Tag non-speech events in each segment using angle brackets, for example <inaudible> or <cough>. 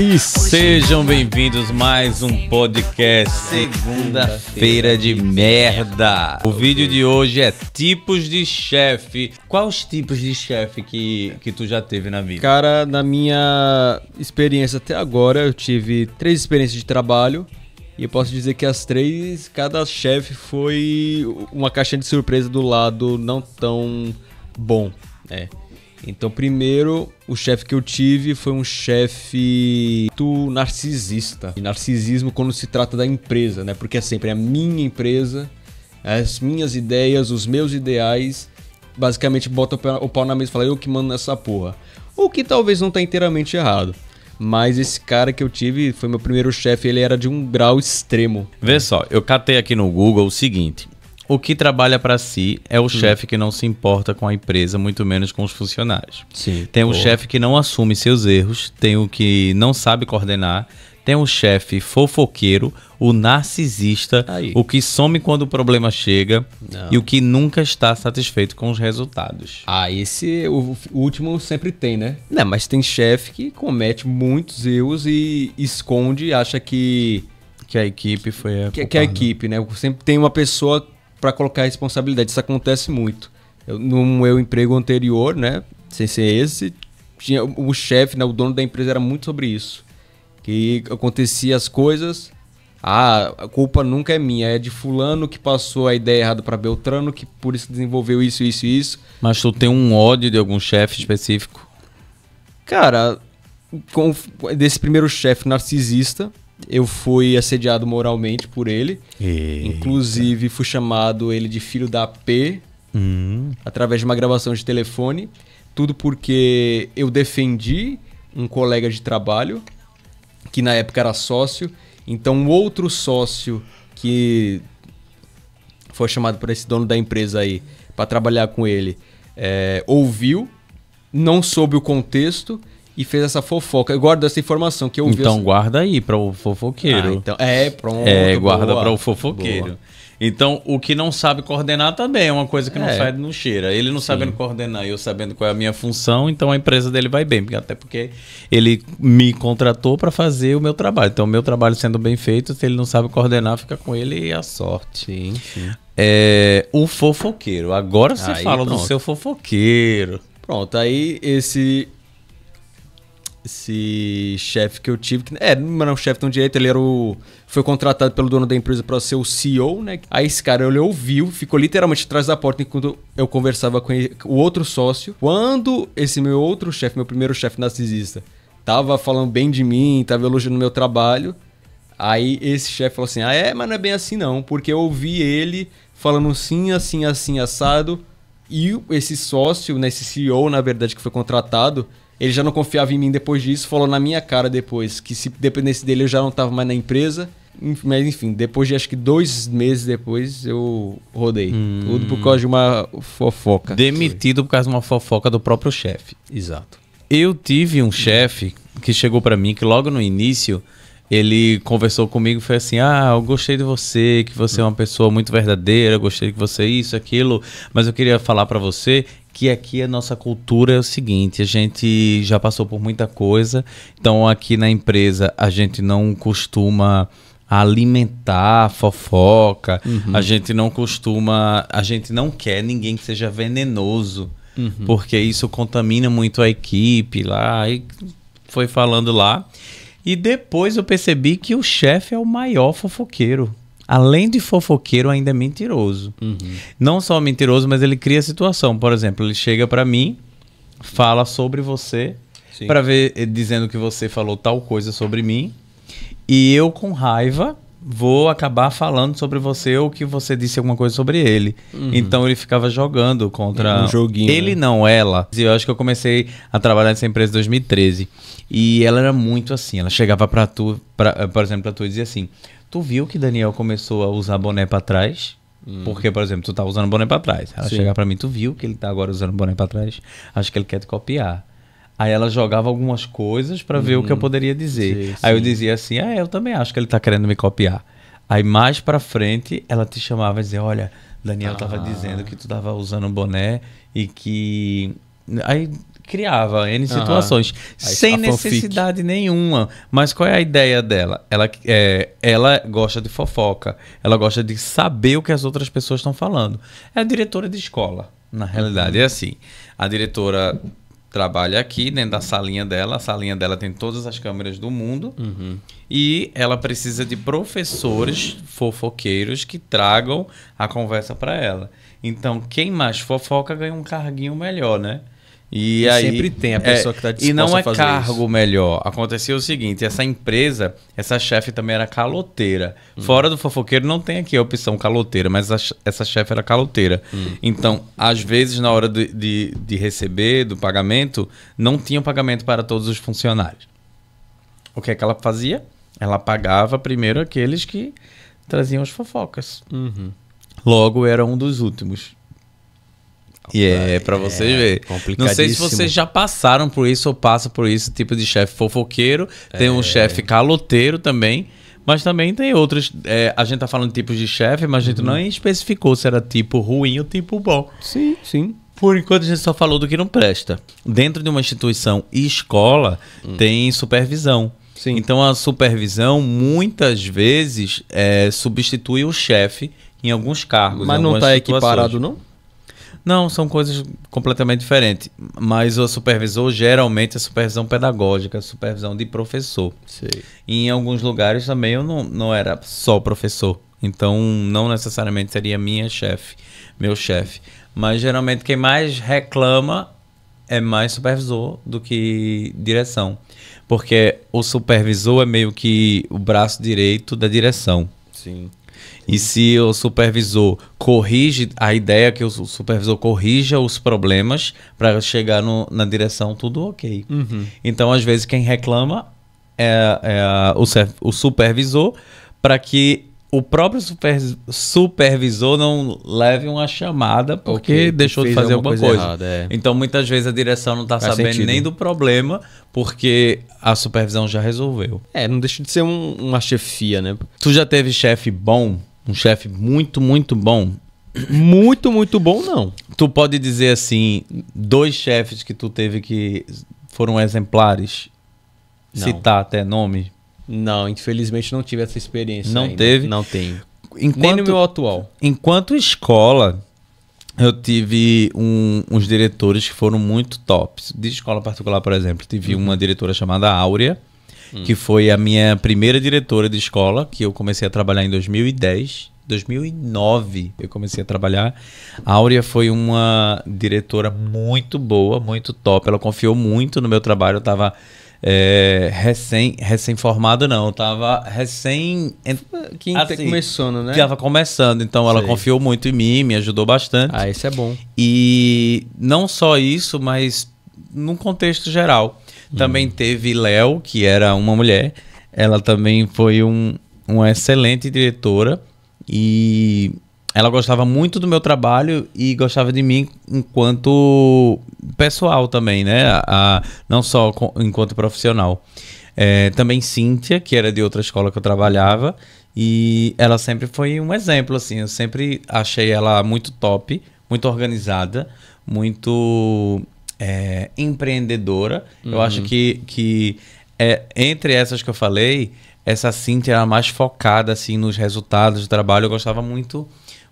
E sejam é bem-vindos mais um podcast Segunda-feira de merda. O vídeo de hoje é tipos de chefe. Quais tipos de chefe que, que tu já teve na vida? Cara, na minha experiência até agora, eu tive três experiências de trabalho. E eu posso dizer que as três, cada chefe foi uma caixinha de surpresa do lado não tão bom, né? Então, primeiro, o chefe que eu tive foi um chefe muito narcisista. E narcisismo quando se trata da empresa, né? Porque é sempre a minha empresa, as minhas ideias, os meus ideais. Basicamente, bota o pau na mesa e fala, eu que mando nessa porra. O que talvez não tá inteiramente errado. Mas esse cara que eu tive, foi meu primeiro chefe, ele era de um grau extremo. Vê só, eu catei aqui no Google o seguinte: o que trabalha para si é o hum. chefe que não se importa com a empresa, muito menos com os funcionários. Sim, tem o um chefe que não assume seus erros, tem o que não sabe coordenar, tem o um chefe fofoqueiro, o narcisista, Aí. o que some quando o problema chega não. e o que nunca está satisfeito com os resultados. Ah, esse é o, o último sempre tem, né? Não, mas tem chefe que comete muitos erros e esconde, acha que que a equipe foi a que, que a equipe, né? Sempre tem uma pessoa para colocar responsabilidade. Isso acontece muito. Eu, no meu emprego anterior, né, sem ser esse, tinha o chefe, né, o dono da empresa era muito sobre isso. Que acontecia as coisas, ah, a culpa nunca é minha, é de fulano que passou a ideia errada para Beltrano, que por isso desenvolveu isso, isso e isso. Mas tu tem um ódio de algum chefe específico? Cara, com, desse primeiro chefe narcisista, eu fui assediado moralmente por ele. Eita. Inclusive, fui chamado ele de filho da P hum. através de uma gravação de telefone. Tudo porque eu defendi um colega de trabalho, que na época era sócio. Então, um outro sócio que foi chamado por esse dono da empresa aí para trabalhar com ele é, ouviu, não soube o contexto e fez essa fofoca. Eu guardo essa informação que eu ouvi. Então essa... guarda aí para o fofoqueiro. Ah, então, é, pronto. É, guarda para o fofoqueiro. Boa. Então, o que não sabe coordenar também é uma coisa que não é. sai no cheira. Ele não Sim. sabendo coordenar e eu sabendo qual é a minha função, então a empresa dele vai bem. Até porque ele me contratou para fazer o meu trabalho. Então, o meu trabalho sendo bem feito, se ele não sabe coordenar, fica com ele a sorte. sim. É, o fofoqueiro. Agora você aí, fala pronto. do seu fofoqueiro. Pronto, aí esse esse chefe que eu tive. Que, é, não era é um chefe tão direito, ele era o. Foi contratado pelo dono da empresa para ser o CEO, né? Aí esse cara ele ouviu, ficou literalmente atrás da porta enquanto eu conversava com ele, o outro sócio. Quando esse meu outro chefe, meu primeiro chefe narcisista, tava falando bem de mim, tava elogiando meu trabalho. Aí esse chefe falou assim: Ah, é, mas não é bem assim não, porque eu ouvi ele falando sim, assim, assim, assado. E esse sócio, né, esse CEO, na verdade, que foi contratado, ele já não confiava em mim depois disso, falou na minha cara depois que se dependesse dele eu já não estava mais na empresa. Mas enfim, depois de acho que dois meses depois eu rodei. Hum. Tudo por causa de uma fofoca. Demitido por causa de uma fofoca do próprio chefe. Exato. Eu tive um chefe que chegou para mim que logo no início ele conversou comigo e foi assim: Ah, eu gostei de você, que você é uma pessoa muito verdadeira, gostei que você é isso, aquilo, mas eu queria falar para você que aqui a nossa cultura é o seguinte: a gente já passou por muita coisa, então aqui na empresa a gente não costuma alimentar fofoca, uhum. a gente não costuma, a gente não quer ninguém que seja venenoso, uhum. porque isso contamina muito a equipe lá. E foi falando lá. E depois eu percebi que o chefe é o maior fofoqueiro além de fofoqueiro, ainda é mentiroso. Uhum. Não só mentiroso, mas ele cria situação. Por exemplo, ele chega para mim, fala sobre você, para ver eh, dizendo que você falou tal coisa sobre mim, e eu com raiva vou acabar falando sobre você ou que você disse alguma coisa sobre ele. Uhum. Então ele ficava jogando contra. um joguinho. Ele né? não, ela. E eu acho que eu comecei a trabalhar nessa empresa em 2013. E ela era muito assim. Ela chegava para tu, pra, eh, por exemplo, para tu e dizia assim: Tu viu que Daniel começou a usar boné para trás? Hum. Porque, por exemplo, tu tá usando boné para trás. Ela Sim. chegava para mim, tu viu que ele tá agora usando boné para trás? Acho que ele quer te copiar. Aí ela jogava algumas coisas para ver o que eu hum. poderia dizer. Sim, Aí eu dizia assim: "Ah, eu também acho que ele tá querendo me copiar". Aí mais para frente ela te chamava e dizia: "Olha, Daniel ah. tava dizendo que tu tava usando um boné e que aí criava N situações sem necessidade nenhuma. Mas qual é a ideia dela? Ela é, ela gosta de fofoca. Ela gosta de saber o que as outras pessoas estão falando. É a diretora de escola, na realidade uhum. é assim. A diretora trabalha aqui dentro da salinha dela. A salinha dela tem todas as câmeras do mundo. Uhum. E ela precisa de professores fofoqueiros que tragam a conversa para ela. Então, quem mais fofoca ganha um carguinho melhor, né? E, e aí, sempre tem a pessoa é, que está disposta E não é cargo isso. melhor. Acontecia o seguinte: essa empresa, essa chefe também era caloteira. Hum. Fora do fofoqueiro não tem aqui a opção caloteira, mas essa, essa chefe era caloteira. Hum. Então, às vezes, na hora de, de, de receber do pagamento, não tinha pagamento para todos os funcionários. O que é que ela fazia? Ela pagava primeiro aqueles que traziam as fofocas. Uhum. Logo, era um dos últimos. E é, para vocês é, ver. Não sei se vocês já passaram por isso ou passam por isso, tipo de chefe fofoqueiro. É. Tem um é. chefe caloteiro também. Mas também tem outros. É, a gente tá falando de tipos de chefe, mas a gente uhum. não especificou se era tipo ruim ou tipo bom. Sim, sim. Por enquanto a gente só falou do que não presta. Dentro de uma instituição e escola, hum. tem supervisão. Sim. Então a supervisão muitas vezes é, substitui o chefe em alguns cargos. Mas em não está equiparado, não? Não, são coisas completamente diferentes. Mas o supervisor geralmente é supervisão pedagógica, supervisão de professor. Sim. E em alguns lugares também eu não, não era só professor. Então não necessariamente seria minha chefe, meu chefe. Mas geralmente quem mais reclama é mais supervisor do que direção. Porque o supervisor é meio que o braço direito da direção. Sim. E se o supervisor corrige, a ideia é que o supervisor corrija os problemas para chegar no, na direção tudo ok. Uhum. Então, às vezes, quem reclama é, é o, o supervisor para que o próprio super, supervisor não leve uma chamada porque okay, deixou de fazer alguma coisa. coisa. Errada, é. Então, muitas vezes a direção não está sabendo sentido. nem do problema porque a supervisão já resolveu. É, não deixa de ser um, uma chefia, né? Tu já teve chefe bom? Um chefe muito, muito bom? Muito, muito bom, não. Tu pode dizer assim, dois chefes que tu teve que foram exemplares? Não. Citar até nome? Não, infelizmente não tive essa experiência. Não ainda. teve? Não tenho. Enquanto, Nem no meu atual. Enquanto escola, eu tive um, uns diretores que foram muito tops. De escola particular, por exemplo, tive uhum. uma diretora chamada Áurea, uhum. que foi a minha primeira diretora de escola, que eu comecei a trabalhar em 2010. 2009 eu comecei a trabalhar. A Áurea foi uma diretora muito boa, muito top. Ela confiou muito no meu trabalho. Eu estava é, recém, recém-formado, não. Tava recém. quem assim, ah, começando, né? Tava começando, então ela Sei. confiou muito em mim, me ajudou bastante. Ah, isso é bom. E não só isso, mas num contexto geral. Hum. Também teve Léo, que era uma mulher. Ela também foi um, uma excelente diretora. E ela gostava muito do meu trabalho e gostava de mim enquanto pessoal também, né? A, a não só com, enquanto profissional. É, também Cíntia, que era de outra escola que eu trabalhava, e ela sempre foi um exemplo, assim. Eu sempre achei ela muito top, muito organizada, muito é, empreendedora. Uhum. Eu acho que, que é, entre essas que eu falei, essa Cíntia era mais focada, assim, nos resultados do trabalho. Eu gostava muito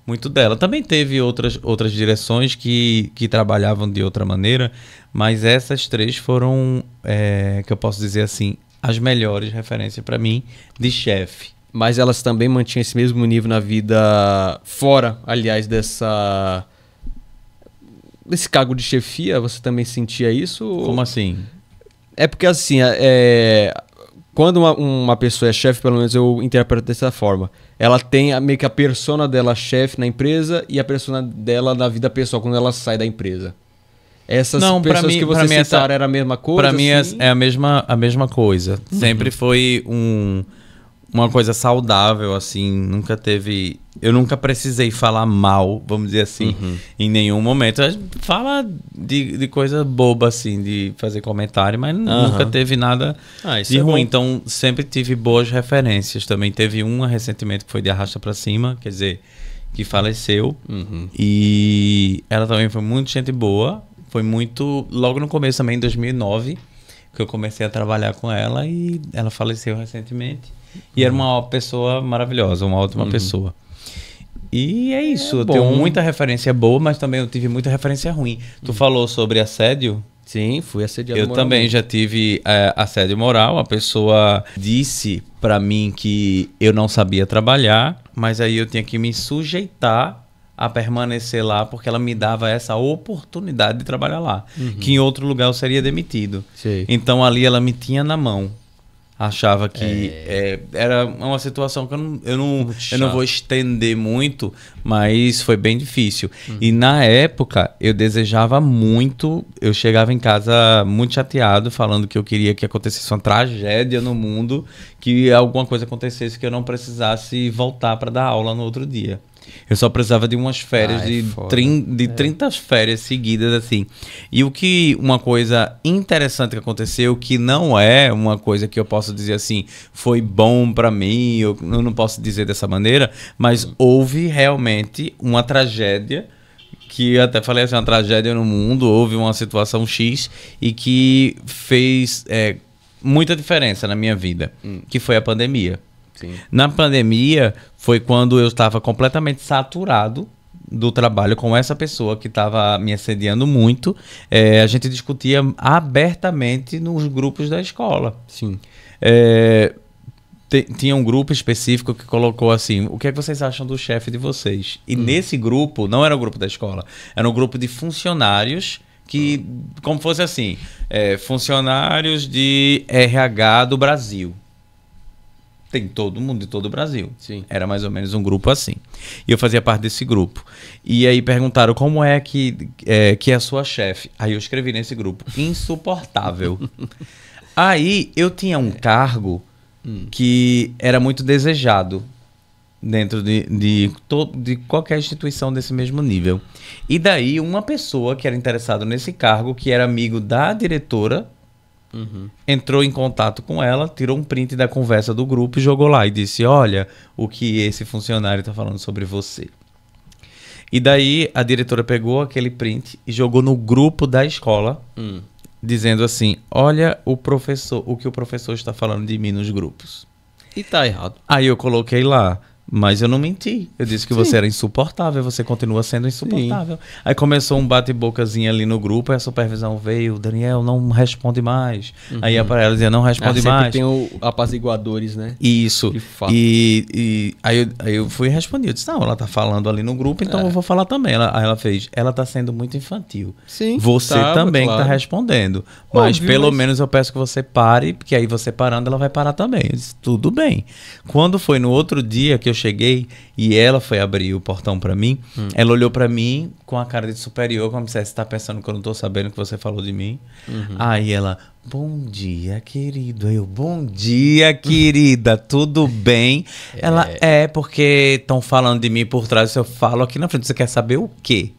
muito dela. Também teve outras, outras direções que, que trabalhavam de outra maneira, mas essas três foram, é, que eu posso dizer assim, as melhores referências para mim de chefe. Mas elas também mantinham esse mesmo nível na vida fora, aliás, dessa desse cargo de chefia. Você também sentia isso? Como assim? É porque assim, é, é quando uma, uma pessoa é chefe, pelo menos eu interpreto dessa forma. Ela tem a, meio que a persona dela chefe na empresa e a persona dela na vida pessoal quando ela sai da empresa. Essas não, pessoas mim, que você citaram essa, era a mesma coisa? Para é mim é a mesma, a mesma coisa. Uhum. Sempre foi um uma coisa saudável, assim. Nunca teve. Eu nunca precisei falar mal, vamos dizer assim, uhum. em nenhum momento. Fala de, de coisa boba, assim, de fazer comentário, mas uhum. nunca teve nada ah, de é ruim. Bom. Então, sempre tive boas referências. Também teve uma recentemente que foi de Arrasta para Cima, quer dizer, que faleceu. Uhum. E ela também foi muito gente boa. Foi muito. Logo no começo também, em 2009, que eu comecei a trabalhar com ela e ela faleceu recentemente. E era uma pessoa maravilhosa, uma ótima uhum. pessoa. E é, é isso. É eu tenho muita referência boa, mas também eu tive muita referência ruim. Tu uhum. falou sobre assédio? Sim, fui assediado. Eu também já tive é, assédio moral. A pessoa disse para mim que eu não sabia trabalhar, mas aí eu tinha que me sujeitar a permanecer lá porque ela me dava essa oportunidade de trabalhar lá, uhum. que em outro lugar eu seria demitido. Então ali ela me tinha na mão achava que é... É, era uma situação que eu não, eu não, eu não vou estender muito, mas foi bem difícil. Hum. E na época eu desejava muito, eu chegava em casa muito chateado, falando que eu queria que acontecesse uma tragédia no mundo, que alguma coisa acontecesse que eu não precisasse voltar para dar aula no outro dia. Eu só precisava de umas férias, Ai, de, trin, de é. 30 férias seguidas, assim. E o que, uma coisa interessante que aconteceu, que não é uma coisa que eu posso dizer assim, foi bom para mim, eu, eu não posso dizer dessa maneira, mas hum. houve realmente uma tragédia que até falei assim, uma tragédia no mundo, houve uma situação X e que fez é, muita diferença na minha vida, hum. que foi a pandemia. Na pandemia foi quando eu estava completamente saturado do trabalho com essa pessoa que estava me assediando muito. É, a gente discutia abertamente nos grupos da escola. Sim. É, tinha um grupo específico que colocou assim: o que é que vocês acham do chefe de vocês? E hum. nesse grupo, não era o grupo da escola, era um grupo de funcionários que, como fosse assim, é, funcionários de RH do Brasil tem todo mundo de todo o Brasil. Sim. Era mais ou menos um grupo assim. E eu fazia parte desse grupo. E aí perguntaram como é que é, que é a sua chefe. Aí eu escrevi nesse grupo, insuportável. <laughs> aí eu tinha um é. cargo hum. que era muito desejado dentro de, de, de, qualquer instituição desse mesmo nível. E daí uma pessoa que era interessada nesse cargo, que era amigo da diretora Uhum. Entrou em contato com ela, tirou um print da conversa do grupo e jogou lá e disse: Olha o que esse funcionário está falando sobre você. E daí a diretora pegou aquele print e jogou no grupo da escola, hum. dizendo assim: Olha o professor, o que o professor está falando de mim nos grupos. E tá errado. Aí eu coloquei lá. Mas eu não menti. Eu disse que Sim. você era insuportável, você continua sendo insuportável. Sim. Aí começou um bate-bocazinho ali no grupo, aí a supervisão veio, Daniel, não responde mais. Uhum. Aí para ela dizia, não ah, responde ah, mais. tem o apaziguadores, né? Isso. E, e aí, eu, aí eu fui responder, eu disse, não, ela tá falando ali no grupo, então é. eu vou falar também. Ela, aí ela fez, ela tá sendo muito infantil. Sim. Você tá, também claro. tá respondendo. mas pelo mas... menos eu peço que você pare, porque aí você parando, ela vai parar também. Eu disse, tudo bem. Quando foi no outro dia que eu cheguei e ela foi abrir o portão para mim, hum. ela olhou para mim com a cara de superior, como se você tá pensando que eu não tô sabendo que você falou de mim. Uhum. Aí ela, bom dia, querido. eu, bom dia, querida, tudo bem? <laughs> É. Ela, é, porque estão falando de mim por trás, eu falo aqui na frente, você quer saber o quê?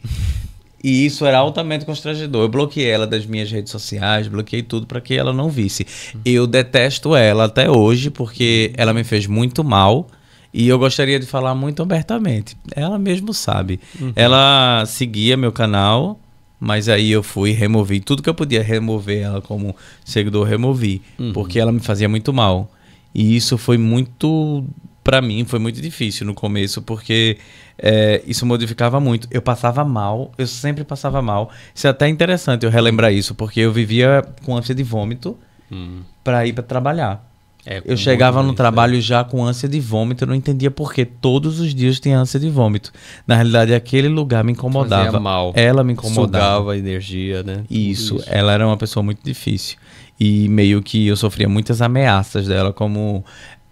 E isso era altamente constrangedor. Eu bloqueei ela das minhas redes sociais, bloqueei tudo para que ela não visse. Hum. Eu detesto ela até hoje porque ela me fez muito mal. E eu gostaria de falar muito abertamente. Ela mesmo sabe. Uhum. Ela seguia meu canal, mas aí eu fui removi tudo que eu podia remover ela como seguidor removi, uhum. porque ela me fazia muito mal. E isso foi muito para mim foi muito difícil no começo, porque é, isso modificava muito. Eu passava mal, eu sempre passava mal. Isso é até interessante eu relembrar isso, porque eu vivia com ânsia de vômito hum. para ir para trabalhar. É, eu chegava no é. trabalho já com ânsia de vômito, eu não entendia porque todos os dias tinha ânsia de vômito. Na realidade, aquele lugar me incomodava. Fazia mal. Ela me incomodava. Sugava a energia, né? Isso, Isso, ela era uma pessoa muito difícil. E meio que eu sofria muitas ameaças dela, como.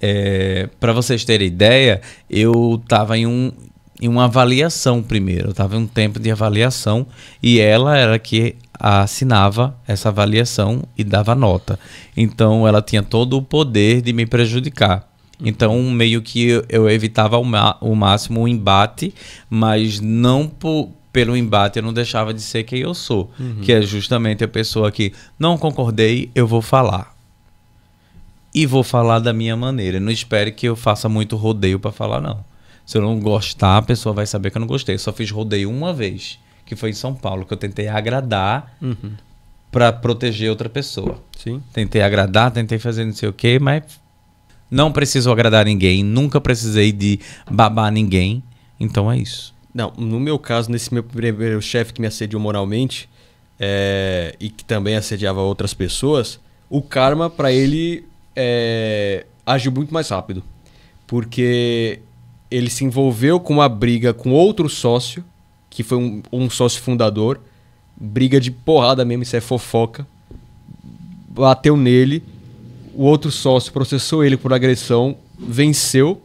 É, para vocês terem ideia, eu tava em um em uma avaliação primeiro. Eu estava em um tempo de avaliação e ela era que assinava essa avaliação e dava nota. Então ela tinha todo o poder de me prejudicar. Então, meio que eu evitava o máximo o embate, mas não por, pelo embate eu não deixava de ser quem eu sou, uhum. que é justamente a pessoa que não concordei, eu vou falar. E vou falar da minha maneira. Não espere que eu faça muito rodeio para falar, não. Se eu não gostar, a pessoa vai saber que eu não gostei. Eu só fiz rodeio uma vez, que foi em São Paulo, que eu tentei agradar uhum. para proteger outra pessoa. Sim. Tentei agradar, tentei fazer não sei o quê, mas não preciso agradar ninguém, nunca precisei de babar ninguém. Então é isso. Não, no meu caso, nesse meu primeiro chefe que me assediou moralmente é, e que também assediava outras pessoas, o karma para ele é, agiu muito mais rápido. Porque ele se envolveu com uma briga com outro sócio, que foi um, um sócio fundador, briga de porrada mesmo, isso é fofoca. Bateu nele, o outro sócio processou ele por agressão, venceu.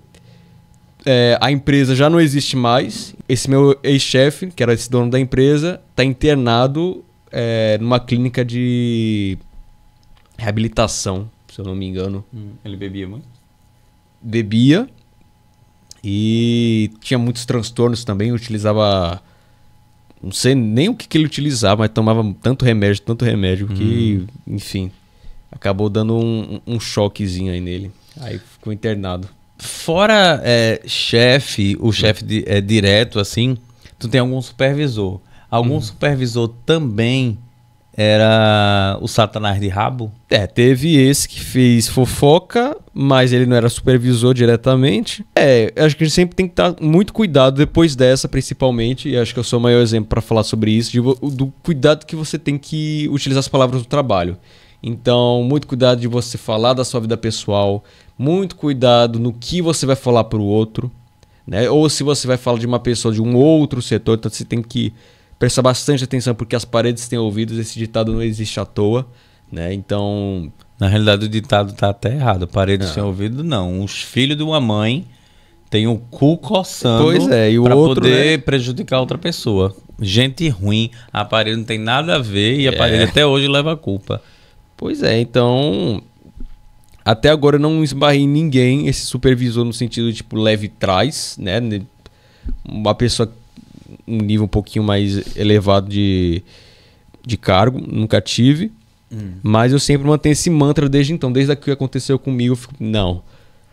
É, a empresa já não existe mais. Esse meu ex-chefe, que era esse dono da empresa, está internado é, numa clínica de reabilitação, se eu não me engano. Hum, ele bebia muito? Bebia e tinha muitos transtornos também, utilizava. Não sei nem o que, que ele utilizava, mas tomava tanto remédio, tanto remédio, hum. que, enfim, acabou dando um, um choquezinho aí nele. Aí ficou internado. Fora é, chefe, o hum. chefe é, direto, assim, tu tem algum supervisor. Algum uhum. supervisor também era o Satanás de Rabo. É, teve esse que fez fofoca, mas ele não era supervisor diretamente. É, acho que a gente sempre tem que estar muito cuidado depois dessa, principalmente, e acho que eu sou o maior exemplo para falar sobre isso, de, do cuidado que você tem que utilizar as palavras do trabalho. Então, muito cuidado de você falar da sua vida pessoal, muito cuidado no que você vai falar para o outro, né? Ou se você vai falar de uma pessoa de um outro setor, então você tem que Presta bastante atenção porque as paredes têm ouvidos, esse ditado não existe à toa, né? Então. Na realidade, o ditado tá até errado. Paredes têm é. ouvido, não. Os filhos de uma mãe têm o cu coçando pois é, e o pra outro, poder né? prejudicar outra pessoa. Gente ruim, a parede não tem nada a ver e a é. parede até hoje leva a culpa. Pois é, então até agora eu não esbarrei em ninguém, esse supervisor no sentido, tipo, leve trás, né? Uma pessoa um nível um pouquinho mais elevado de, de cargo, nunca tive. Hum. Mas eu sempre mantenho esse mantra desde então, desde que aconteceu comigo, eu fico, não.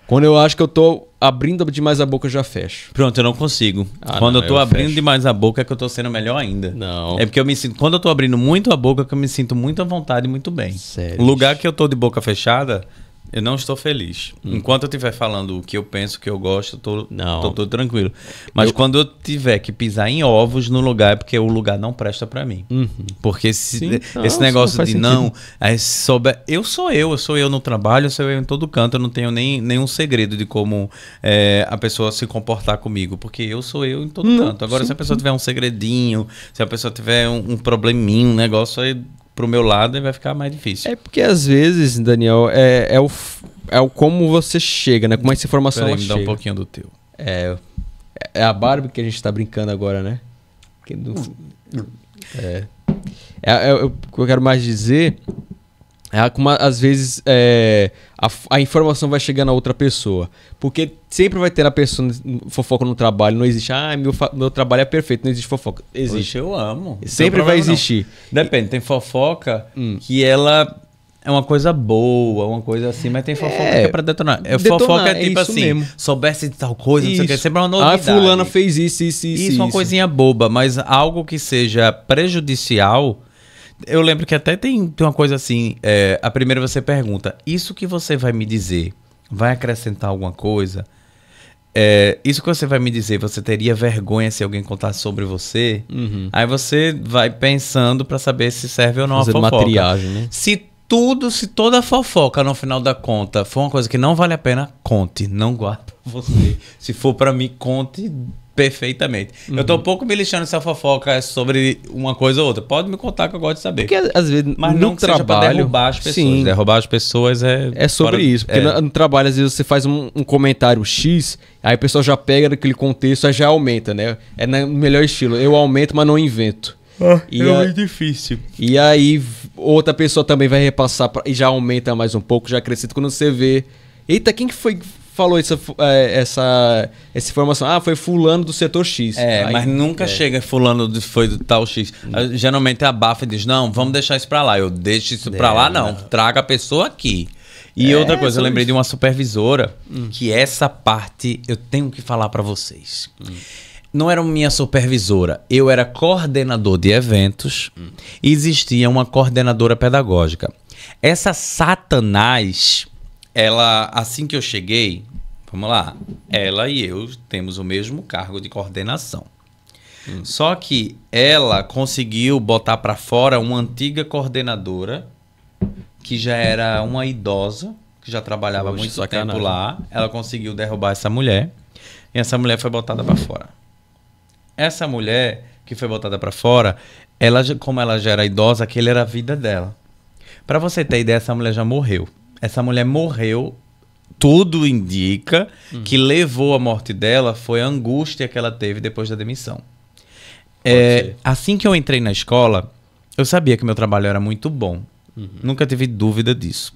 Quando eu acho que eu tô abrindo demais a boca, eu já fecho. Pronto, eu não consigo. Ah, quando não, eu tô eu abrindo fecho. demais a boca, é que eu tô sendo melhor ainda. Não. É porque eu me sinto. Quando eu tô abrindo muito a boca, é que eu me sinto muito à vontade e muito bem. Sério. O lugar que eu tô de boca fechada, eu não estou feliz. Hum. Enquanto eu estiver falando o que eu penso, o que eu gosto, eu tô, Tô, tô tranquilo. Mas eu... quando eu tiver que pisar em ovos no lugar, é porque o lugar não presta para mim. Uhum. Porque esse, Sim, não, esse negócio não de sentido. não, é sobre... eu sou eu, eu sou eu no trabalho, eu sou eu em todo canto, eu não tenho nem, nenhum segredo de como é, a pessoa se comportar comigo, porque eu sou eu em todo hum, canto. Agora, sim, se a pessoa tiver um segredinho, se a pessoa tiver um, um probleminha, um negócio, aí pro meu lado e vai ficar mais difícil. É porque às vezes, Daniel, é, é, o, é o como você chega, né? Como essa informação Peraí, me dá um pouquinho do teu. É, é a Barbie que a gente tá brincando agora, né? Que do, hum. é. é, é, eu quero mais dizer uma, é às vezes é, a, a, informação vai chegando a outra pessoa. Porque sempre vai ter a pessoa fofoca no trabalho. Não existe, ah, meu, meu trabalho é perfeito, não existe fofoca. Existe. Poxa, eu amo. Sempre vai existir. Não. Depende, tem fofoca hum. que ela é uma coisa boa, uma coisa assim, mas tem fofoca é, que é pra detonar. É, detonar, fofoca é, é tipo é assim, mesmo. soubesse de tal coisa, isso. não sei o que, sempre é uma novidade. Ah, fulana fez isso, isso, isso. Isso, isso. uma coisinha boba, mas algo que seja prejudicial eu lembro que até tem, tem uma coisa assim: é, a primeira você pergunta, isso que você vai me dizer vai acrescentar alguma coisa? É, isso que você vai me dizer, você teria vergonha se alguém contasse sobre você? Uhum. Aí você vai pensando para saber se serve ou não Fazendo a fofoca. Uma triagem, né? Se tudo, se toda fofoca no final da conta for uma coisa que não vale a pena, conte, não guarde pra você. se for para mim, conte Perfeitamente. Uhum. Eu tô um pouco me lixando se a fofoca é sobre uma coisa ou outra. Pode me contar que eu gosto de saber. Porque às vezes Mas no não que trabalho, seja pra derrubar as pessoas. Sim. Derrubar né? as pessoas é... É sobre isso. Porque é. no, no, trabalho às vezes você faz um, um comentário X, aí o pessoal já pega daquele contexto, aí já aumenta, né? É no melhor estilo. Eu aumento, mas não invento. Ah, e é a... muito difícil. E aí outra pessoa também vai repassar pra... e já aumenta mais um pouco, já acrescenta. Quando você vê... Eita, quem que foi falou essa, é, essa, essa informação. Ah, foi fulano do setor X. É, Aí, mas nunca é. chega fulano do, foi do tal X. Não. Geralmente abafa e diz, não, vamos deixar isso pra lá. Eu deixo isso é, pra lá, não. não. Traga a pessoa aqui. E é, outra coisa, eu lembrei isso. de uma supervisora, hum. que essa parte eu tenho que falar para vocês. Hum. Não era minha supervisora, eu era coordenador de eventos hum. e existia uma coordenadora pedagógica. Essa Satanás ela, assim que eu cheguei, vamos lá, ela e eu temos o mesmo cargo de coordenação. Hum. Só que ela conseguiu botar para fora uma antiga coordenadora que já era uma idosa, que já trabalhava Poxa, muito sacanagem. tempo lá. Ela conseguiu derrubar essa mulher e essa mulher foi botada para fora. Essa mulher que foi botada para fora, ela como ela já era idosa, aquele era a vida dela. Para você ter ideia, essa mulher já morreu. Essa mulher morreu. Tudo indica uhum. que levou à morte dela foi a angústia que ela teve depois da demissão. É, assim que eu entrei na escola, eu sabia que meu trabalho era muito bom. Uhum. Nunca tive dúvida disso.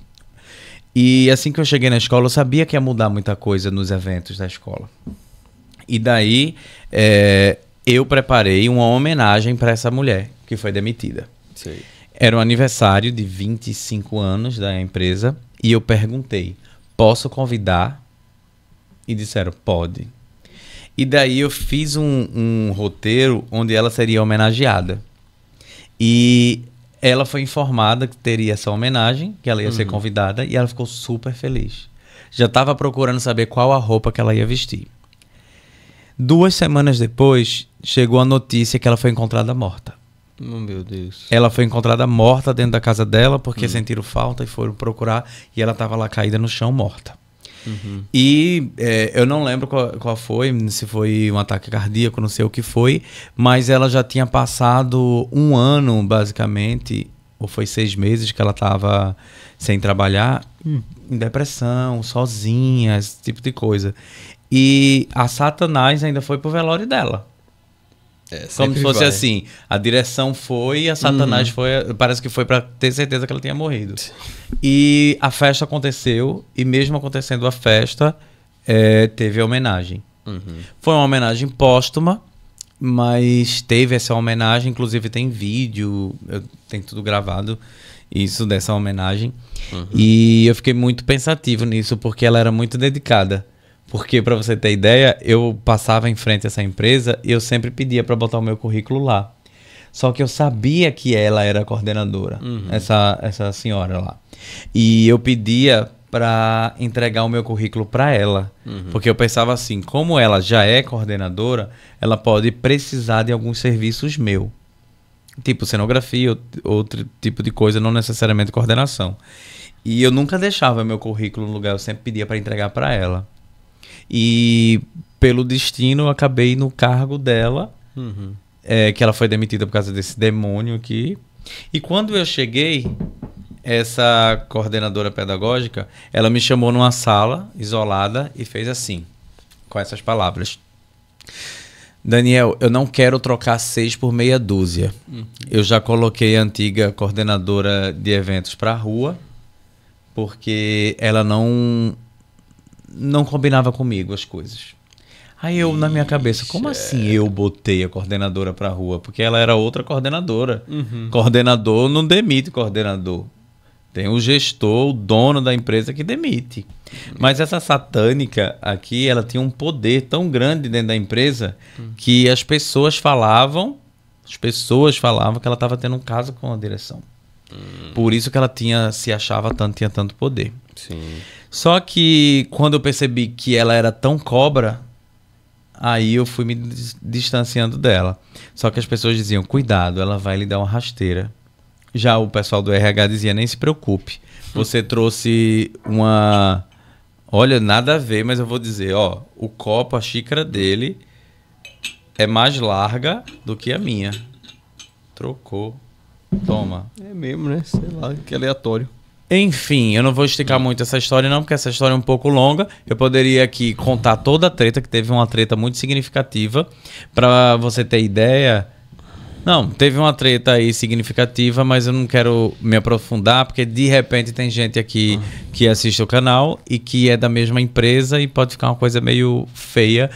E assim que eu cheguei na escola, eu sabia que ia mudar muita coisa nos eventos da escola. E daí, é, eu preparei uma homenagem para essa mulher que foi demitida. Sim. Era um aniversário de 25 anos da empresa. E eu perguntei: posso convidar? E disseram: pode. E daí eu fiz um, um roteiro onde ela seria homenageada. E ela foi informada que teria essa homenagem, que ela ia uhum. ser convidada, e ela ficou super feliz. Já estava procurando saber qual a roupa que ela ia vestir. Duas semanas depois, chegou a notícia que ela foi encontrada morta. Oh, meu Deus. Ela foi encontrada morta dentro da casa dela porque hum. sentiram falta e foram procurar e ela estava lá caída no chão morta. Uhum. E é, eu não lembro qual, qual, foi, se foi um ataque cardíaco, não sei o que foi, mas ela já tinha passado um ano, basicamente, ou foi seis meses que ela estava sem trabalhar, hum. em depressão, sozinha, esse tipo de coisa. E a Satanás ainda foi pro velório dela. É, Como se fosse vai. assim, a direção foi, a Satanás uhum. foi, parece que foi para ter certeza que ela tinha morrido. E a festa aconteceu, e mesmo acontecendo a festa, é, teve a homenagem. Uhum. Foi uma homenagem póstuma, mas teve essa homenagem, inclusive tem vídeo, eu, tem tudo gravado, isso dessa homenagem. Uhum. E eu fiquei muito pensativo nisso, porque ela era muito dedicada. Porque, para você ter ideia, eu passava em frente a essa empresa e eu sempre pedia para botar o meu currículo lá. Só que eu sabia que ela era coordenadora, uhum. essa, essa senhora lá. E eu pedia para entregar o meu currículo para ela. Uhum. Porque eu pensava assim, como ela já é coordenadora, ela pode precisar de alguns serviços meu. Tipo cenografia, outro tipo de coisa, não necessariamente coordenação. E eu nunca deixava meu currículo no lugar, eu sempre pedia para entregar para ela. E pelo destino, eu acabei no cargo dela, uhum. é, que ela foi demitida por causa desse demônio aqui. E quando eu cheguei, essa coordenadora pedagógica, ela me chamou numa sala isolada e fez assim, com essas palavras. Daniel, eu não quero trocar seis por meia dúzia. Uhum. Eu já coloquei a antiga coordenadora de eventos para a rua, porque ela não não combinava comigo as coisas. Aí eu, Ixi, na minha cabeça, como assim é. eu botei a coordenadora pra rua? Porque ela era outra coordenadora. Uhum. Coordenador não demite coordenador. Tem o gestor, o dono da empresa que demite. Mas essa satânica aqui, ela tinha um poder tão grande dentro da empresa hum. que as pessoas falavam, as pessoas falavam que ela estava tendo um caso com a direção. Hum. Por isso que ela tinha se achava tanto, tinha tanto poder. Sim. Só que quando eu percebi que ela era tão cobra, aí eu fui me distanciando dela. Só que as pessoas diziam: cuidado, ela vai lhe dar uma rasteira. Já o pessoal do RH dizia: nem se preocupe, você hum. trouxe uma. Olha, nada a ver, mas eu vou dizer, ó, o copo, a xícara dele é mais larga do que a minha. Trocou. Toma. É mesmo, né? Sei lá, que aleatório. Enfim, eu não vou esticar hum. muito essa história, não, porque essa história é um pouco longa. Eu poderia aqui contar toda a treta, que teve uma treta muito significativa. para você ter ideia. Não, teve uma treta aí significativa, mas eu não quero me aprofundar, porque de repente tem gente aqui ah. que assiste o canal e que é da mesma empresa e pode ficar uma coisa meio feia.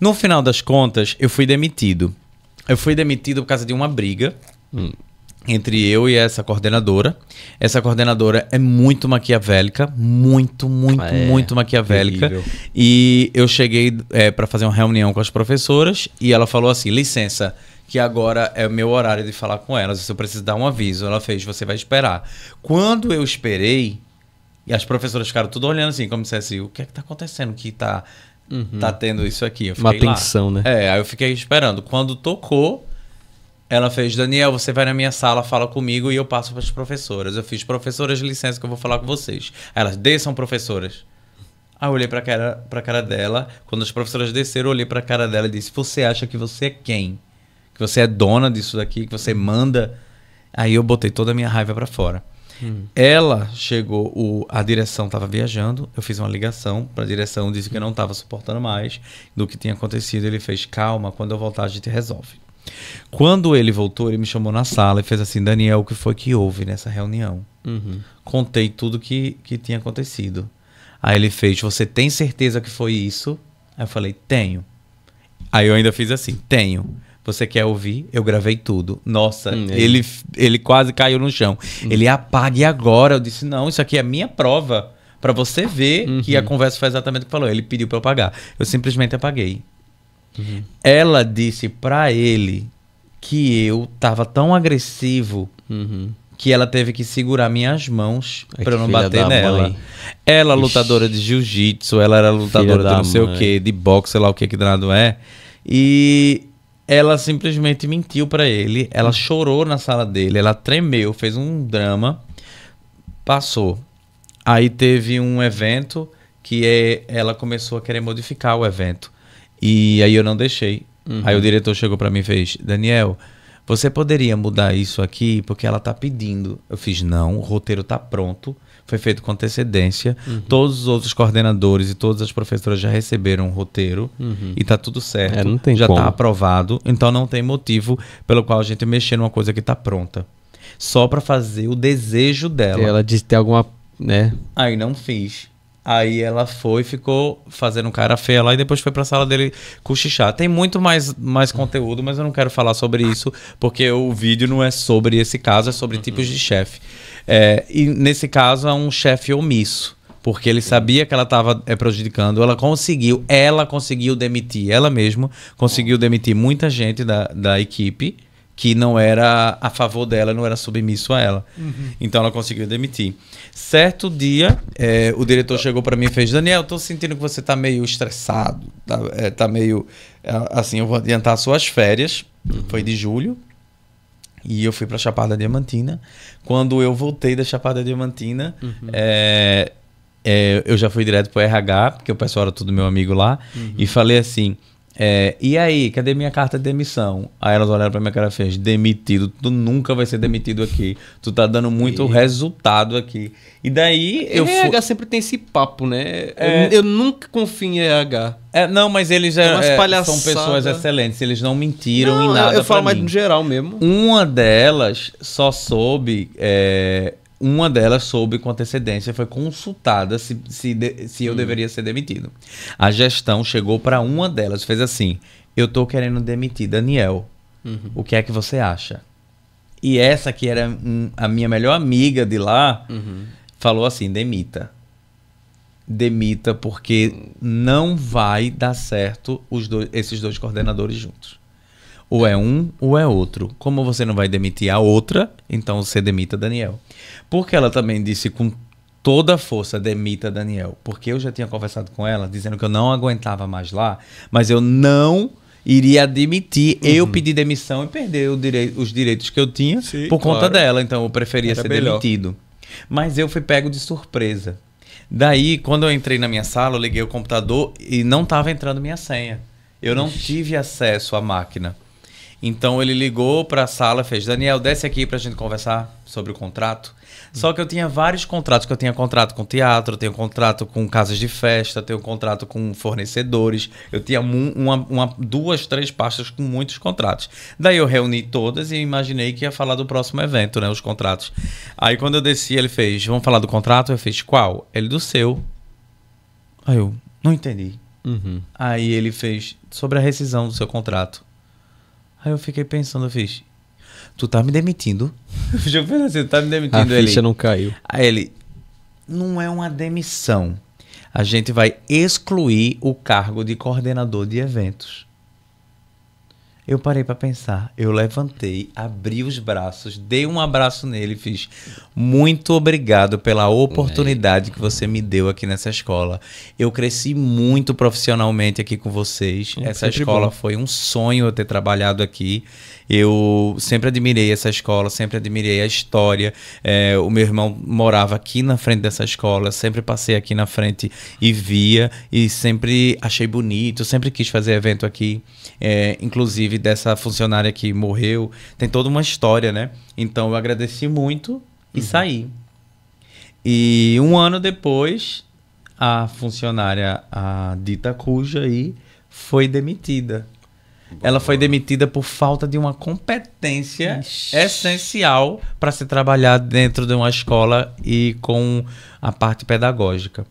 No final das contas, eu fui demitido. Eu fui demitido por causa de uma briga. Hum entre eu e essa coordenadora. Essa coordenadora é muito maquiavélica, muito, muito, é, muito maquiavélica. Terrível. E eu cheguei é, para fazer uma reunião com as professoras e ela falou assim: licença, que agora é o meu horário de falar com elas, eu preciso dar um aviso. Ela fez: você vai esperar. Quando eu esperei, e as professoras ficaram tudo olhando assim, como se fosse o que é que tá acontecendo que tá, uhum. tá tendo isso aqui? Uma tensão, né? É, aí eu fiquei esperando. Quando tocou ela fez, Daniel, você vai na minha sala, fala comigo e eu passo para as professoras. Eu fiz, professoras, licença que eu vou falar com vocês. Elas, desçam, professoras. Aí eu olhei para cara, a cara dela. Quando as professoras desceram, eu olhei para a cara dela e disse, você acha que você é quem? Que você é dona disso daqui? Que você manda? Aí eu botei toda a minha raiva para fora. Hum. Ela chegou, o, a direção estava viajando, eu fiz uma ligação para a direção, disse que eu não estava suportando mais do que tinha acontecido. Ele fez, calma, quando eu voltar a gente resolve. Quando ele voltou, ele me chamou na sala e fez assim: Daniel, o que foi que houve nessa reunião? Uhum. Contei tudo que, que tinha acontecido. Aí ele fez: Você tem certeza que foi isso? Aí eu falei: Tenho. Aí eu ainda fiz assim: Tenho. Você quer ouvir? Eu gravei tudo. Nossa, hum, é. ele, ele quase caiu no chão. Hum. Ele apague agora. Eu disse: Não, isso aqui é minha prova. Para você ver uhum. que a conversa foi exatamente o que falou. Ele pediu para eu apagar. Eu simplesmente apaguei. Uhum. Ela disse para ele que eu tava tão agressivo uhum. que ela teve que segurar minhas mãos é para não bater nela. Mãe. Ela Ixi. lutadora de jiu-jitsu, ela era lutadora de não mãe. sei o que, de boxe, sei lá o que que danado é. E ela simplesmente mentiu para ele. Ela uhum. chorou na sala dele, ela tremeu, fez um drama, passou. Aí teve um evento que é, ela começou a querer modificar o evento. E aí eu não deixei. Uhum. Aí o diretor chegou para mim e fez: Daniel, você poderia mudar isso aqui porque ela tá pedindo. Eu fiz: não, o roteiro tá pronto, foi feito com antecedência. Uhum. Todos os outros coordenadores e todas as professoras já receberam o roteiro uhum. e tá tudo certo. É, não tem já tá como. tá aprovado, então não tem motivo pelo qual a gente mexer numa coisa que tá pronta. Só para fazer o desejo dela. Ela disse ter alguma, né? Aí não fiz. Aí ela foi, ficou fazendo cara feia lá e depois foi pra sala dele cochichar. Tem muito mais, mais conteúdo, mas eu não quero falar sobre isso, porque o vídeo não é sobre esse caso, é sobre uhum. tipos de chefe. É, e nesse caso é um chefe omisso porque ele sabia que ela estava é, prejudicando. Ela conseguiu, ela conseguiu demitir, ela mesma conseguiu demitir muita gente da, da equipe que não era a favor dela, não era submisso a ela. Uhum. Então ela conseguiu demitir. Certo dia, é, o diretor chegou para mim e fez: Daniel, estou sentindo que você está meio estressado, tá, é, tá meio. Assim, eu vou adiantar suas férias. Uhum. Foi de julho. E eu fui para Chapada Diamantina. Quando eu voltei da Chapada Diamantina, uhum. é, é, eu já fui direto para o RH, porque o pessoal era tudo meu amigo lá, uhum. e falei assim: é, e aí, cadê minha carta de demissão? Aí elas olharam pra minha cara e fez, demitido, tu nunca vai ser demitido aqui. Tu tá dando muito e... resultado aqui. E daí eu. RH sempre tem esse papo, né? É... Eu, eu, nunca confio em RH. É, não, mas eles é, é, é são pessoas excelentes, eles não mentiram não, em nada. Eu, eu falo mais no geral mesmo. Uma delas só soube é, uma delas soube com antecedência, foi consultada se, se, de, se eu hum. deveria ser demitido. A gestão chegou para uma delas, fez assim: Eu tô querendo demitir Daniel. Uhum. O que é que você acha? E essa que era um, a minha melhor amiga de lá, uhum. falou assim: demita. Demita, porque não vai dar certo os dois, esses dois coordenadores juntos. Ou é um ou é outro. Como você não vai demitir a outra, então você demita Daniel. Porque ela também disse com toda a força demita Daniel, porque eu já tinha conversado com ela dizendo que eu não aguentava mais lá, mas eu não iria admitir uhum. eu pedi demissão e perder direi os direitos que eu tinha Sim, por claro. conta dela, então eu preferia Era ser melhor. demitido. Mas eu fui pego de surpresa. Daí, quando eu entrei na minha sala, eu liguei o computador e não estava entrando minha senha. Eu não tive acesso à máquina. Então ele ligou para a sala, fez: Daniel, desce aqui para a gente conversar sobre o contrato. Só que eu tinha vários contratos, que eu tinha contrato com teatro, eu tenho contrato com casas de festa, tenho contrato com fornecedores, eu tinha uma, uma, duas, três pastas com muitos contratos. Daí eu reuni todas e imaginei que ia falar do próximo evento, né, os contratos. Aí quando eu desci, ele fez, vamos falar do contrato? Eu fiz, qual? Ele, do seu. Aí eu, não entendi. Uhum. Aí ele fez, sobre a rescisão do seu contrato. Aí eu fiquei pensando, eu fiz, tu tá me demitindo? eu <laughs> falei assim, tu tá me demitindo. A ele, ficha não caiu. Aí ele, não é uma demissão. A gente vai excluir o cargo de coordenador de eventos. Eu parei para pensar. Eu levantei, abri os braços, dei um abraço nele e fiz: Muito obrigado pela oportunidade que você me deu aqui nessa escola. Eu cresci muito profissionalmente aqui com vocês. Hum, Essa escola bom. foi um sonho eu ter trabalhado aqui. Eu sempre admirei essa escola, sempre admirei a história. É, o meu irmão morava aqui na frente dessa escola, sempre passei aqui na frente e via, e sempre achei bonito, sempre quis fazer evento aqui. É, inclusive dessa funcionária que morreu, tem toda uma história, né? Então eu agradeci muito e uhum. saí. E um ano depois, a funcionária, a dita cuja aí, foi demitida. Ela foi demitida por falta de uma competência Ixi. essencial para se trabalhar dentro de uma escola e com a parte pedagógica.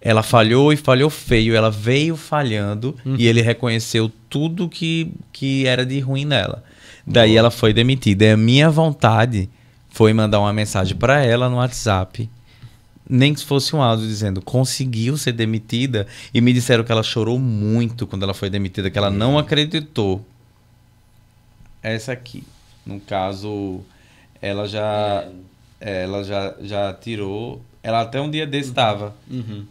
Ela falhou e falhou feio, ela veio falhando uhum. e ele reconheceu tudo que, que era de ruim nela. Daí ela foi demitida. E a minha vontade foi mandar uma mensagem para ela no WhatsApp nem que fosse um áudio dizendo conseguiu ser demitida e me disseram que ela chorou muito quando ela foi demitida, que ela não uhum. acreditou. Essa aqui, no caso, ela já é. ela já, já tirou, ela até um dia desse estava. Uhum. uhum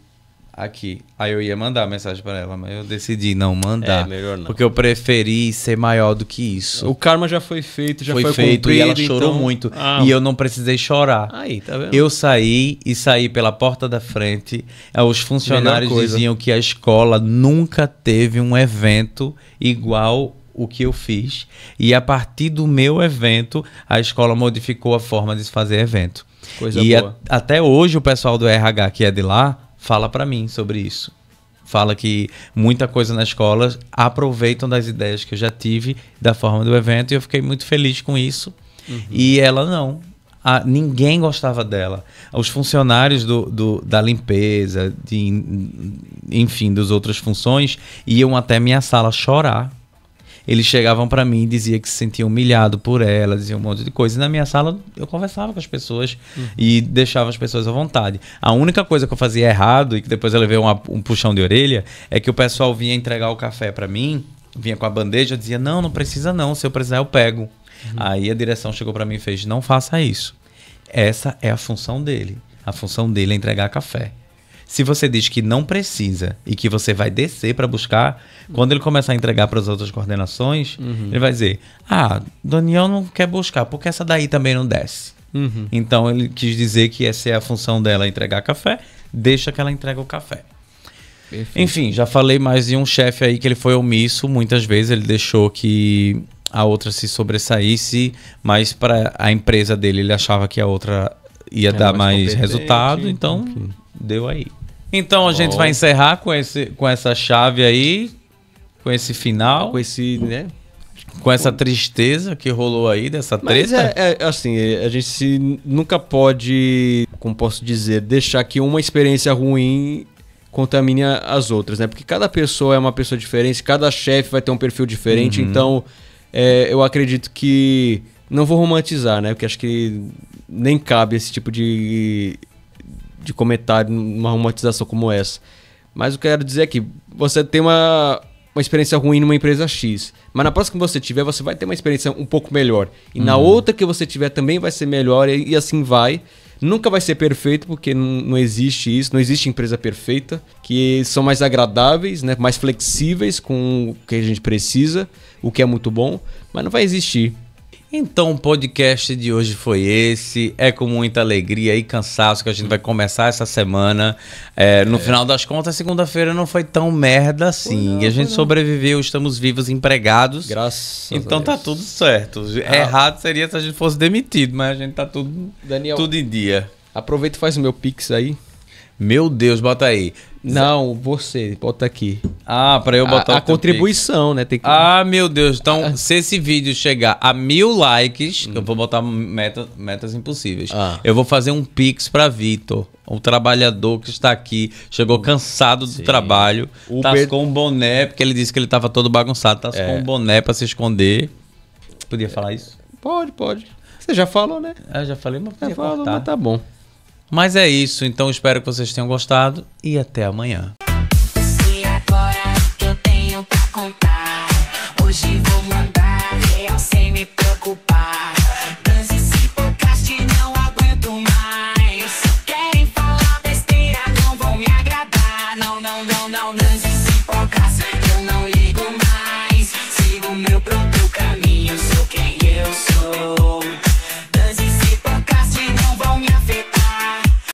aqui. Aí eu ia mandar mensagem para ela, mas eu decidi não mandar. É, melhor não. Porque eu preferi ser maior do que isso. O karma já foi feito, já foi, foi feito cumprido, e ela chorou então... muito. Ah. E eu não precisei chorar. Aí, tá vendo? Eu saí e saí pela porta da frente. É, os funcionários diziam que a escola nunca teve um evento igual o que eu fiz. E a partir do meu evento, a escola modificou a forma de se fazer evento. Coisa e boa. A, até hoje o pessoal do RH que é de lá fala para mim sobre isso. Fala que muita coisa na escola aproveitam das ideias que eu já tive da forma do evento e eu fiquei muito feliz com isso. Uhum. E ela não. A, ninguém gostava dela. Os funcionários do, do, da limpeza, de, enfim, das outras funções, iam até minha sala chorar eles chegavam para mim e diziam que se sentiam humilhados por ela, diziam um monte de coisa. E na minha sala eu conversava com as pessoas uhum. e deixava as pessoas à vontade. A única coisa que eu fazia errado e que depois eu levei uma, um puxão de orelha é que o pessoal vinha entregar o café para mim, vinha com a bandeja, eu dizia: "Não, não precisa não, se eu precisar eu pego". Uhum. Aí a direção chegou para mim e fez: "Não faça isso". Essa é a função dele. A função dele é entregar café. Se você diz que não precisa e que você vai descer para buscar, quando ele começar a entregar para as outras coordenações, uhum. ele vai dizer: Ah, Daniel não quer buscar, porque essa daí também não desce. Uhum. Então ele quis dizer que essa é a função dela entregar café, deixa que ela entrega o café. Perfeito. Enfim, já falei mais de um chefe aí que ele foi omisso, muitas vezes ele deixou que a outra se sobressaísse, mas para a empresa dele ele achava que a outra ia é dar mais, mais resultado, então deu aí. Então a gente oh. vai encerrar com, esse, com essa chave aí, com esse final. Com esse, né? Com essa tristeza que rolou aí, dessa Mas É, é, assim, é, a gente nunca pode, como posso dizer, deixar que uma experiência ruim contamine as outras, né? Porque cada pessoa é uma pessoa diferente, cada chefe vai ter um perfil diferente, uhum. então é, eu acredito que. Não vou romantizar, né? Porque acho que nem cabe esse tipo de de comentário numa romantização como essa. Mas eu quero dizer é que você tem uma, uma experiência ruim numa empresa X. Mas na próxima que você tiver, você vai ter uma experiência um pouco melhor. E uhum. na outra que você tiver também vai ser melhor e, e assim vai. Nunca vai ser perfeito, porque não, não, existe isso, não existe empresa perfeita, que são mais agradáveis, né? mais flexíveis com o que a gente precisa, o que é muito bom, mas não vai existir. Então, o podcast de hoje foi esse. É com muita alegria e cansaço que a gente vai começar essa semana. É, no é. final das contas, segunda-feira não foi tão merda assim. Não, a gente sobreviveu, estamos vivos, empregados. Graças Então tá tudo certo. Ah. Errado seria se a gente fosse demitido, mas a gente tá tudo, Daniel, tudo em dia. Aproveita e faz o meu pix aí. Meu Deus, bota aí. Não, você, bota aqui. Ah, para eu botar a, a contribuição, né? Tem que... Ah, meu Deus. Então, ah. se esse vídeo chegar a mil likes, hum. eu vou botar meta, metas impossíveis. Ah. Eu vou fazer um pix para Vitor, um trabalhador que está aqui, chegou cansado do Sim. trabalho, Uber... Tá com um boné, porque ele disse que ele estava todo bagunçado, tá é. um boné para se esconder. Podia falar isso? Pode, pode. Você já falou, né? Ah, já falei, mas podia já falou, mas tá bom. Mas é isso, então espero que vocês tenham gostado e até amanhã. Hoje vou mandar real sem me preocupar.